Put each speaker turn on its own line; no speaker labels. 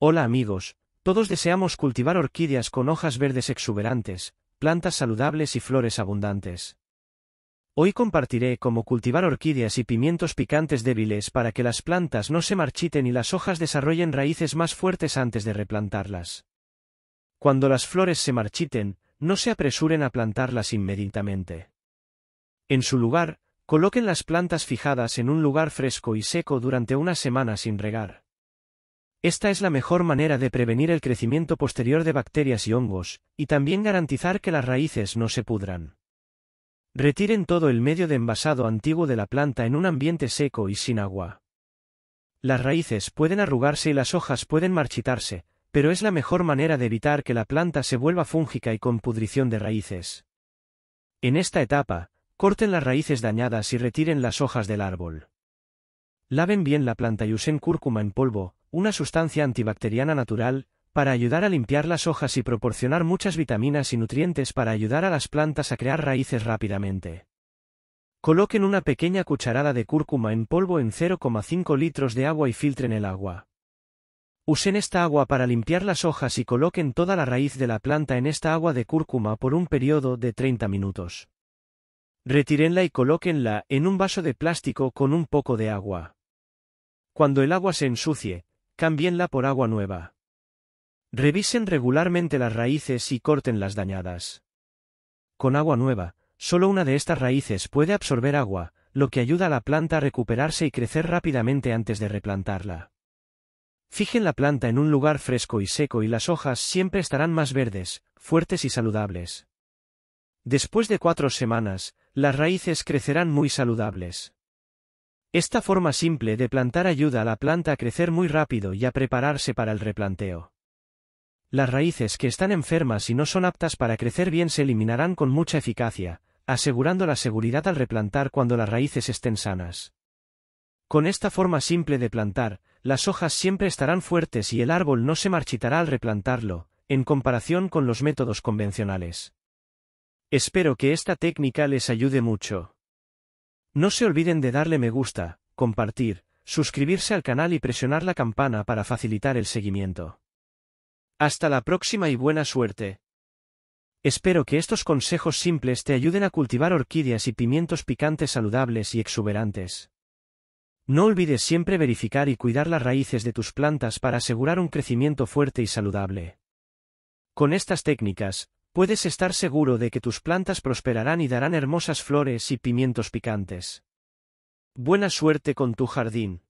Hola amigos, todos deseamos cultivar orquídeas con hojas verdes exuberantes, plantas saludables y flores abundantes. Hoy compartiré cómo cultivar orquídeas y pimientos picantes débiles para que las plantas no se marchiten y las hojas desarrollen raíces más fuertes antes de replantarlas. Cuando las flores se marchiten, no se apresuren a plantarlas inmediatamente. En su lugar, coloquen las plantas fijadas en un lugar fresco y seco durante una semana sin regar. Esta es la mejor manera de prevenir el crecimiento posterior de bacterias y hongos, y también garantizar que las raíces no se pudran. Retiren todo el medio de envasado antiguo de la planta en un ambiente seco y sin agua. Las raíces pueden arrugarse y las hojas pueden marchitarse, pero es la mejor manera de evitar que la planta se vuelva fúngica y con pudrición de raíces. En esta etapa, corten las raíces dañadas y retiren las hojas del árbol. Laven bien la planta y usen cúrcuma en polvo, una sustancia antibacteriana natural, para ayudar a limpiar las hojas y proporcionar muchas vitaminas y nutrientes para ayudar a las plantas a crear raíces rápidamente. Coloquen una pequeña cucharada de cúrcuma en polvo en 0,5 litros de agua y filtren el agua. Usen esta agua para limpiar las hojas y coloquen toda la raíz de la planta en esta agua de cúrcuma por un periodo de 30 minutos. Retírenla y colóquenla en un vaso de plástico con un poco de agua. Cuando el agua se ensucie, cámbienla por agua nueva. Revisen regularmente las raíces y corten las dañadas. Con agua nueva, solo una de estas raíces puede absorber agua, lo que ayuda a la planta a recuperarse y crecer rápidamente antes de replantarla. Fijen la planta en un lugar fresco y seco y las hojas siempre estarán más verdes, fuertes y saludables. Después de cuatro semanas, las raíces crecerán muy saludables. Esta forma simple de plantar ayuda a la planta a crecer muy rápido y a prepararse para el replanteo. Las raíces que están enfermas y no son aptas para crecer bien se eliminarán con mucha eficacia, asegurando la seguridad al replantar cuando las raíces estén sanas. Con esta forma simple de plantar, las hojas siempre estarán fuertes y el árbol no se marchitará al replantarlo, en comparación con los métodos convencionales. Espero que esta técnica les ayude mucho. No se olviden de darle me gusta, compartir, suscribirse al canal y presionar la campana para facilitar el seguimiento. Hasta la próxima y buena suerte. Espero que estos consejos simples te ayuden a cultivar orquídeas y pimientos picantes saludables y exuberantes. No olvides siempre verificar y cuidar las raíces de tus plantas para asegurar un crecimiento fuerte y saludable. Con estas técnicas, puedes estar seguro de que tus plantas prosperarán y darán hermosas flores y pimientos picantes. Buena suerte con tu jardín.